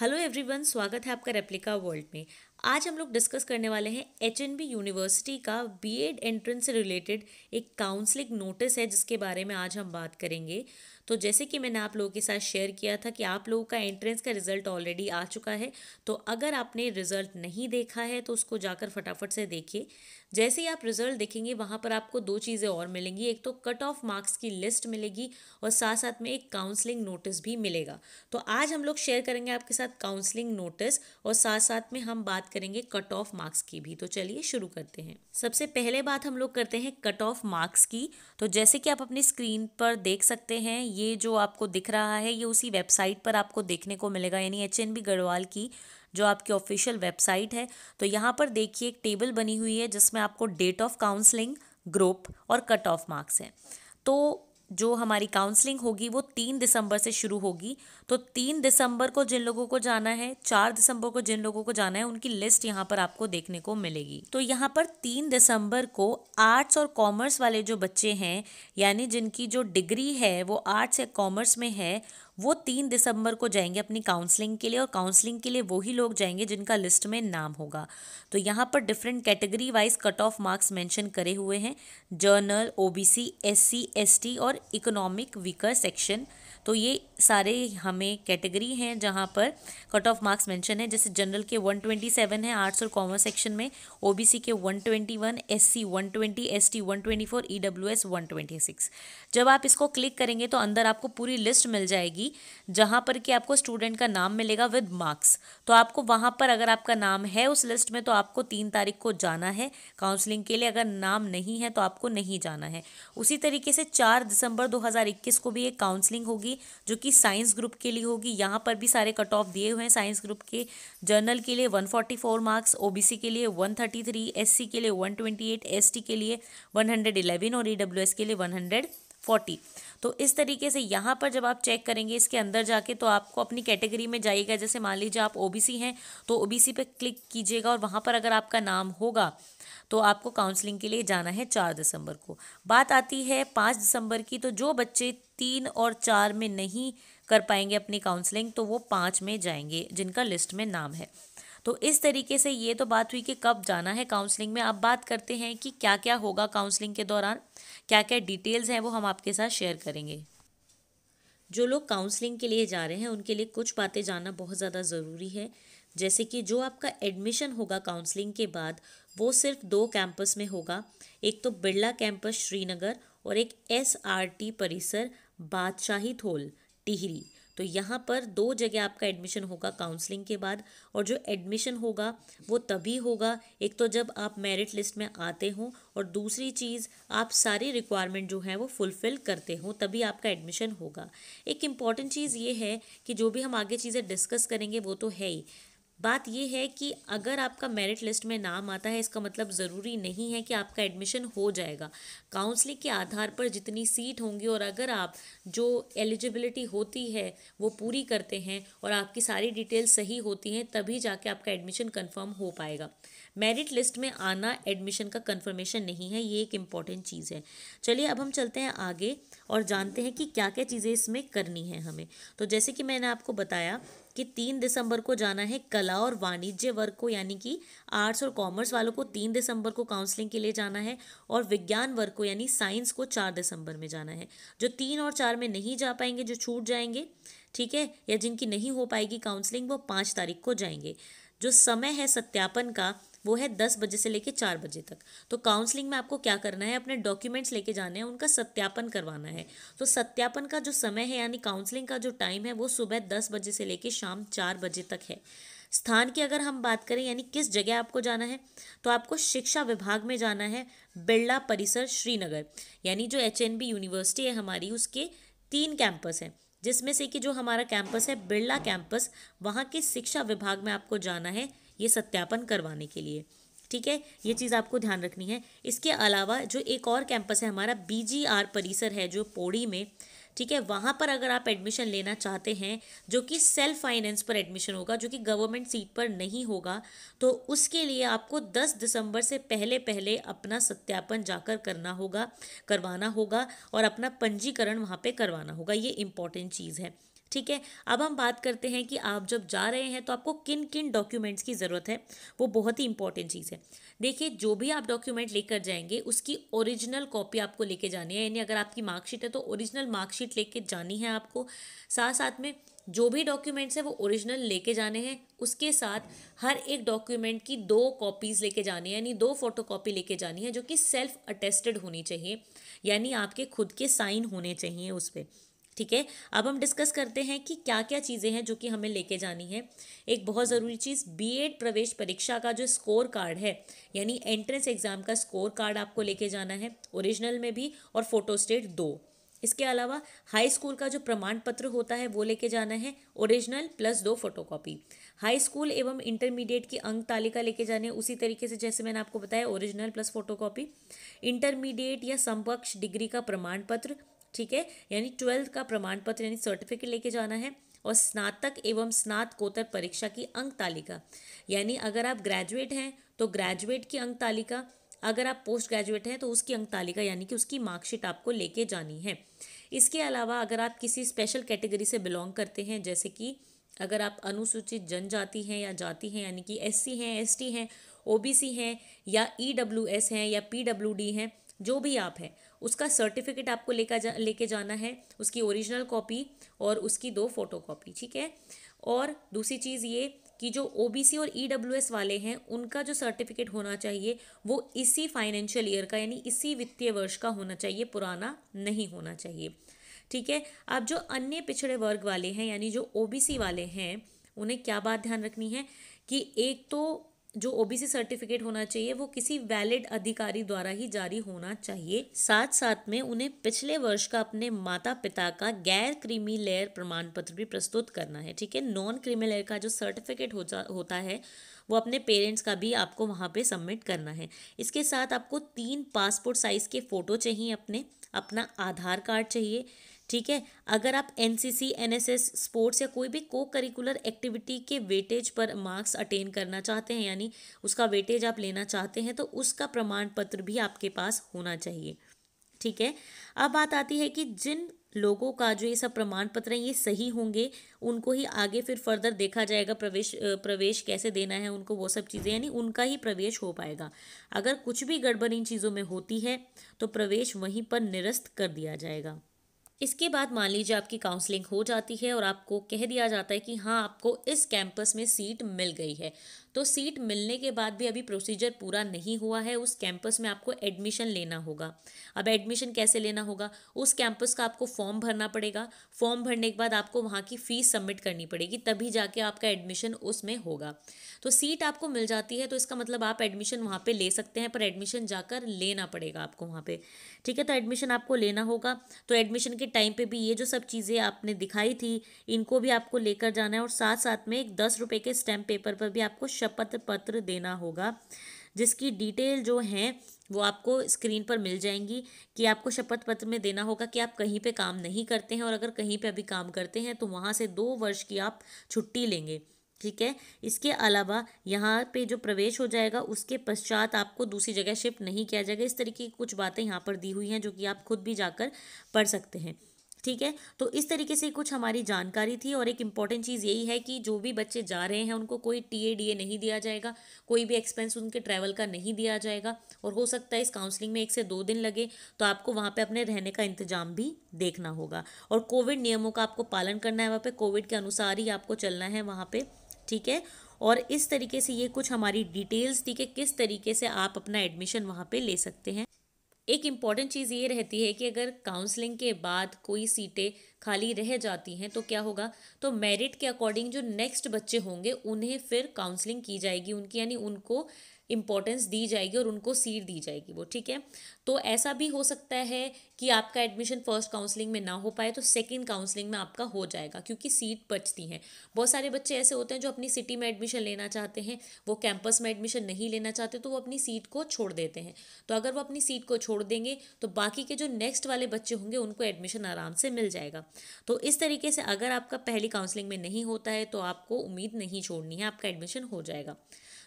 hello everyone स्वागत है आपका रेप्लिका वर्ल्ड में आज हम लोग डिस्कस करने वाले हैं एच यूनिवर्सिटी का बीएड एंट्रेंस से रिलेटेड एक काउंसलिंग नोटिस है जिसके बारे में आज हम बात करेंगे तो जैसे कि मैंने आप लोगों के साथ शेयर किया था कि आप लोगों का एंट्रेंस का रिज़ल्ट ऑलरेडी आ चुका है तो अगर आपने रिज़ल्ट नहीं देखा है तो उसको जाकर फटाफट से देखिए जैसे ही आप रिज़ल्ट देखेंगे वहाँ पर आपको दो चीज़ें और मिलेंगी एक तो कट ऑफ मार्क्स की लिस्ट मिलेगी और साथ साथ में एक काउंसलिंग नोटिस भी मिलेगा तो आज हम लोग शेयर करेंगे आपके साथ काउंसलिंग नोटिस और साथ साथ में हम बात करेंगे कट ऑफ मार्क्स की भी तो चलिए शुरू करते हैं सबसे पहले बात हम लोग करते हैं कट ऑफ मार्क्स की तो जैसे कि आप अपनी स्क्रीन पर देख सकते हैं ये जो आपको दिख रहा है ये उसी वेबसाइट पर आपको देखने को मिलेगा यानी एच एन बी गढ़वाल की जो आपकी ऑफिशियल वेबसाइट है तो यहाँ पर देखिए एक टेबल बनी हुई है जिसमें आपको डेट ऑफ काउंसलिंग ग्रुप और कट ऑफ मार्क्स हैं तो जो हमारी काउंसलिंग होगी वो तीन दिसंबर से शुरू होगी तो तीन दिसंबर को जिन लोगों को जाना है चार दिसंबर को जिन लोगों को जाना है उनकी लिस्ट यहाँ पर आपको देखने को मिलेगी तो यहाँ पर तीन दिसंबर को आर्ट्स और कॉमर्स वाले जो बच्चे हैं यानी जिनकी जो डिग्री है वो आर्ट्स या कॉमर्स में है वो तीन दिसंबर को जाएंगे अपनी काउंसलिंग के लिए और काउंसलिंग के लिए वही लोग जाएंगे जिनका लिस्ट में नाम होगा तो यहाँ पर different category wise cut off marks mention करे हुए हैं जर्नल ओबीसी एससी एसटी और इकोनॉमिक वीकर सेक्शन तो ये सारे हमें कैटेगरी हैं जहाँ पर कट ऑफ मार्क्स मेंशन है जैसे जनरल के 127 है आर्ट्स और कॉमर्स सेक्शन में ओबीसी के 121 एससी 120 एसटी 124 ईडब्ल्यूएस 126 जब आप इसको क्लिक करेंगे तो अंदर आपको पूरी लिस्ट मिल जाएगी जहाँ पर कि आपको स्टूडेंट का नाम मिलेगा विद मार्क्स तो आपको वहाँ पर अगर आपका नाम है उस लिस्ट में तो आपको तीन तारीख को जाना है काउंसलिंग के लिए अगर नाम नहीं है तो आपको नहीं जाना है उसी तरीके से चार दिसंबर दो को भी एक काउंसलिंग होगी होगी जो कि साइंस ग्रुप के लिए होगी यहाँ पर भी सारे कट ऑफ दिए हुए हैं साइंस ग्रुप के जर्नल के लिए 144 मार्क्स ओबीसी के लिए 133 सी के लिए 128 एसटी के लिए 111 और ईडब्ल्यूएस के लिए 140 तो इस तरीके से यहाँ पर जब आप चेक करेंगे इसके अंदर जाके तो आपको अपनी कैटेगरी में जाइएगा जैसे मान लीजिए आप ओबीसी हैं तो ओबीसी पे क्लिक कीजिएगा और वहाँ पर अगर आपका नाम होगा तो आपको काउंसलिंग के लिए जाना है चार दिसंबर को बात आती है पाँच दिसंबर की तो जो बच्चे तीन और चार में नहीं कर पाएंगे अपनी काउंसलिंग तो वो पाँच में जाएंगे जिनका लिस्ट में नाम है तो इस तरीके से ये तो बात हुई कि कब जाना है काउंसलिंग में अब बात करते हैं कि क्या क्या होगा काउंसलिंग के दौरान क्या क्या डिटेल्स हैं वो हम आपके साथ शेयर करेंगे जो लोग काउंसलिंग के लिए जा रहे हैं उनके लिए कुछ बातें जानना बहुत ज़्यादा ज़रूरी है जैसे कि जो आपका एडमिशन होगा काउंसलिंग के बाद वो सिर्फ दो कैंपस में होगा एक तो बिरला कैंपस श्रीनगर और एक एस आर टी परिसर बादशाही थोल टिहरी तो यहाँ पर दो जगह आपका एडमिशन होगा काउंसलिंग के बाद और जो एडमिशन होगा वो तभी होगा एक तो जब आप मेरिट लिस्ट में आते हो और दूसरी चीज़ आप सारी रिक्वायरमेंट जो है वो फुलफ़िल करते हो तभी आपका एडमिशन होगा एक इम्पॉर्टेंट चीज़ ये है कि जो भी हम आगे चीज़ें डिस्कस करेंगे वो तो है ही बात यह है कि अगर आपका मेरिट लिस्ट में नाम आता है इसका मतलब ज़रूरी नहीं है कि आपका एडमिशन हो जाएगा काउंसलिंग के आधार पर जितनी सीट होंगी और अगर आप जो एलिजिबिलिटी होती है वो पूरी करते हैं और आपकी सारी डिटेल सही होती हैं तभी जाके आपका एडमिशन कंफर्म हो पाएगा मेरिट लिस्ट में आना एडमिशन का कन्फर्मेशन नहीं है ये एक इम्पॉर्टेंट चीज़ है चलिए अब हम चलते हैं आगे और जानते हैं कि क्या क्या चीज़ें इसमें करनी है हमें तो जैसे कि मैंने आपको बताया कि तीन दिसंबर को जाना है कला और वाणिज्य वर्ग को यानी कि आर्ट्स और कॉमर्स वालों को तीन दिसंबर को काउंसलिंग के लिए जाना है और विज्ञान वर्ग को यानी साइंस को चार दिसंबर में जाना है जो तीन और चार में नहीं जा पाएंगे जो छूट जाएंगे ठीक है या जिनकी नहीं हो पाएगी काउंसलिंग वो पाँच तारीख को जाएंगे जो समय है सत्यापन का वो है दस बजे से लेकर चार बजे तक तो काउंसलिंग में आपको क्या करना है अपने डॉक्यूमेंट्स लेके जाने हैं उनका सत्यापन करवाना है तो सत्यापन का जो समय है यानी काउंसलिंग का जो टाइम है वो सुबह दस बजे से लेकर शाम चार बजे तक है स्थान की अगर हम बात करें यानी किस जगह आपको जाना है तो आपको शिक्षा विभाग में जाना है बिरला परिसर श्रीनगर यानी जो एच यूनिवर्सिटी है हमारी उसके तीन कैंपस हैं जिसमें से कि जो हमारा कैंपस है बिरला कैंपस वहाँ के शिक्षा विभाग में आपको जाना है ये सत्यापन करवाने के लिए ठीक है ये चीज़ आपको ध्यान रखनी है इसके अलावा जो एक और कैंपस है हमारा बी परिसर है जो पौड़ी में ठीक है वहाँ पर अगर आप एडमिशन लेना चाहते हैं जो कि सेल्फ फाइनेंस पर एडमिशन होगा जो कि गवर्नमेंट सीट पर नहीं होगा तो उसके लिए आपको 10 दिसंबर से पहले पहले अपना सत्यापन जाकर करना होगा करवाना होगा और अपना पंजीकरण वहाँ पे करवाना होगा ये इम्पॉर्टेंट चीज़ है ठीक है अब हम बात करते हैं कि आप जब जा रहे हैं तो आपको किन किन डॉक्यूमेंट्स की ज़रूरत है वो बहुत ही इंपॉर्टेंट चीज़ है देखिए जो भी आप डॉक्यूमेंट लेकर जाएंगे उसकी ओरिजिनल कॉपी आपको लेके जानी है यानी अगर आपकी मार्कशीट है तो ओरिजिनल मार्कशीट लेके जानी है आपको साथ साथ में जो भी डॉक्यूमेंट्स हैं वो ओरिजिनल लेके जाने हैं उसके साथ हर एक डॉक्यूमेंट की दो कॉपीज़ लेके जानी है यानी दो फोटो कॉपी लेके जानी है जो कि सेल्फ अटेस्टेड होनी चाहिए यानी आपके खुद के साइन होने चाहिए उस पर ठीक है अब हम डिस्कस करते हैं कि क्या क्या चीज़ें हैं जो कि हमें लेके जानी है एक बहुत ज़रूरी चीज़ बीएड प्रवेश परीक्षा का जो स्कोर कार्ड है यानी एंट्रेंस एग्ज़ाम का स्कोर कार्ड आपको लेके जाना है ओरिजिनल में भी और फोटोस्टेट दो इसके अलावा हाई स्कूल का जो प्रमाण पत्र होता है वो लेके जाना है ओरिजिनल प्लस दो फोटोकॉपी हाई स्कूल एवं इंटरमीडिएट की अंक तालिका लेके जाने उसी तरीके से जैसे मैंने आपको बताया ओरिजिनल प्लस फोटोकॉपी इंटरमीडिएट या समकक्ष डिग्री का प्रमाण पत्र ठीक है यानी ट्वेल्थ का प्रमाण पत्र यानी सर्टिफिकेट लेके जाना है और स्नातक एवं स्नातकोत्तर परीक्षा की अंक तालिका यानी अगर आप ग्रेजुएट हैं तो ग्रेजुएट की अंक तालिका अगर आप पोस्ट ग्रेजुएट हैं तो उसकी अंक तालिका यानी कि उसकी मार्कशीट आपको लेके जानी है इसके अलावा अगर आप किसी स्पेशल कैटेगरी से बिलोंग करते हैं जैसे कि अगर आप अनुसूचित जनजाति हैं या जाति हैं यानी कि एससी हैं एसटी हैं ओबीसी हैं या ईडब्ल्यूएस e हैं या पीडब्ल्यूडी हैं जो भी आप हैं उसका सर्टिफिकेट आपको लेकर जा लेके जाना है उसकी ओरिजिनल कॉपी और उसकी दो फोटो कॉपी ठीक है और दूसरी चीज़ ये कि जो ओ और ई e वाले हैं उनका जो सर्टिफिकेट होना चाहिए वो इसी फाइनेंशियल ईयर का यानी इसी वित्तीय वर्ष का होना चाहिए पुराना नहीं होना चाहिए ठीक है अब जो अन्य पिछड़े वर्ग वाले हैं यानी जो ओ वाले हैं उन्हें क्या बात ध्यान रखनी है कि एक तो जो ओबीसी सर्टिफिकेट होना चाहिए वो किसी वैलिड अधिकारी द्वारा ही जारी होना चाहिए साथ साथ में उन्हें पिछले वर्ष का अपने माता पिता का गैर क्रीमी लेयर प्रमाण पत्र भी प्रस्तुत करना है ठीक है नॉन क्रीमी लेयर का जो सर्टिफिकेट हो जा होता है वो अपने पेरेंट्स का भी आपको वहाँ पे सबमिट करना है इसके साथ आपको तीन पासपोर्ट साइज़ के फ़ोटो चाहिए अपने अपना आधार कार्ड चाहिए ठीक है अगर आप एन सी स्पोर्ट्स या कोई भी को करिकुलर एक्टिविटी के वेटेज पर मार्क्स अटेन करना चाहते हैं यानी उसका वेटेज आप लेना चाहते हैं तो उसका प्रमाण पत्र भी आपके पास होना चाहिए ठीक है अब बात आती है कि जिन लोगों का जो ये सब प्रमाण पत्र है ये सही होंगे उनको ही आगे फिर फर्दर देखा जाएगा प्रवेश प्रवेश कैसे देना है उनको वो सब चीज़ें यानी उनका ही प्रवेश हो पाएगा अगर कुछ भी गड़बड़ इन चीज़ों में होती है तो प्रवेश वहीं पर निरस्त कर दिया जाएगा इसके बाद मान लीजिए आपकी काउंसलिंग हो जाती है और आपको कह दिया जाता है कि हाँ आपको इस कैंपस में सीट मिल गई है तो सीट मिलने के बाद भी अभी प्रोसीजर पूरा नहीं हुआ है उस कैंपस में आपको एडमिशन लेना होगा अब एडमिशन कैसे लेना होगा उस कैंपस का आपको फॉर्म भरना पड़ेगा फॉर्म भरने के बाद आपको वहाँ की फ़ीस सबमिट करनी पड़ेगी तभी जाके आपका एडमिशन उसमें होगा तो सीट आपको मिल जाती है तो इसका मतलब आप एडमिशन वहाँ पर ले सकते हैं पर एडमिशन जाकर लेना पड़ेगा आपको वहाँ पर ठीक है तो एडमिशन आपको लेना होगा तो एडमिशन के टाइम पर भी ये जो सब चीज़ें आपने दिखाई थी इनको भी आपको लेकर जाना है और साथ साथ में एक दस रुपये के स्टैम्प पेपर पर भी आपको शपथ पत्र देना होगा जिसकी डिटेल जो है वो आपको स्क्रीन पर मिल जाएंगी कि आपको शपथ पत्र में देना होगा कि आप कहीं पे काम नहीं करते हैं और अगर कहीं पे अभी काम करते हैं तो वहाँ से दो वर्ष की आप छुट्टी लेंगे ठीक है इसके अलावा यहाँ पे जो प्रवेश हो जाएगा उसके पश्चात आपको दूसरी जगह शिफ्ट नहीं किया जाएगा इस तरीके की कुछ बातें यहाँ पर दी हुई हैं जो कि आप खुद भी जाकर पढ़ सकते हैं ठीक है तो इस तरीके से कुछ हमारी जानकारी थी और एक इम्पॉर्टेंट चीज़ यही है कि जो भी बच्चे जा रहे हैं उनको कोई टी ए डी ए नहीं दिया जाएगा कोई भी एक्सपेंस उनके ट्रैवल का नहीं दिया जाएगा और हो सकता है इस काउंसलिंग में एक से दो दिन लगे तो आपको वहाँ पर अपने रहने का इंतजाम भी देखना होगा और कोविड नियमों का आपको पालन करना है वहाँ पर कोविड के अनुसार ही आपको चलना है वहाँ पर ठीक है और इस तरीके से ये कुछ हमारी डिटेल्स थी कि किस तरीके से आप अपना एडमिशन वहाँ पर ले सकते हैं एक इम्पॉर्टेंट चीज़ ये रहती है कि अगर काउंसलिंग के बाद कोई सीटें खाली रह जाती हैं तो क्या होगा तो मेरिट के अकॉर्डिंग जो नेक्स्ट बच्चे होंगे उन्हें फिर काउंसलिंग की जाएगी उनकी यानी उनको इम्पोर्टेंस दी जाएगी और उनको सीट दी जाएगी वो ठीक है तो ऐसा भी हो सकता है कि आपका एडमिशन फर्स्ट काउंसलिंग में ना हो पाए तो सेकेंड काउंसलिंग में आपका हो जाएगा क्योंकि सीट बचती हैं बहुत सारे बच्चे ऐसे होते हैं जो अपनी सिटी में एडमिशन लेना चाहते हैं वो कैंपस में एडमिशन नहीं लेना चाहते तो वो अपनी सीट को छोड़ देते हैं तो अगर वो अपनी सीट को छोड़ देंगे तो बाकी के जो नेक्स्ट वाले बच्चे होंगे उनको एडमिशन आराम से मिल जाएगा तो इस तरीके से अगर आपका पहली काउंसलिंग में नहीं होता है तो आपको उम्मीद नहीं छोड़नी है आपका एडमिशन हो जाएगा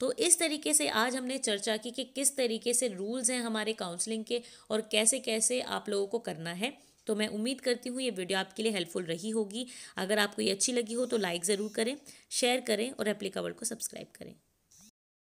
तो इस तरीके से आज आज हमने चर्चा की कि किस तरीके से रूल्स हैं हमारे काउंसलिंग के और कैसे कैसे आप लोगों को करना है तो मैं उम्मीद करती हूँ ये वीडियो आपके लिए हेल्पफुल रही होगी अगर आपको ये अच्छी लगी हो तो लाइक ज़रूर करें शेयर करें और एप्लीकेबल को सब्सक्राइब करें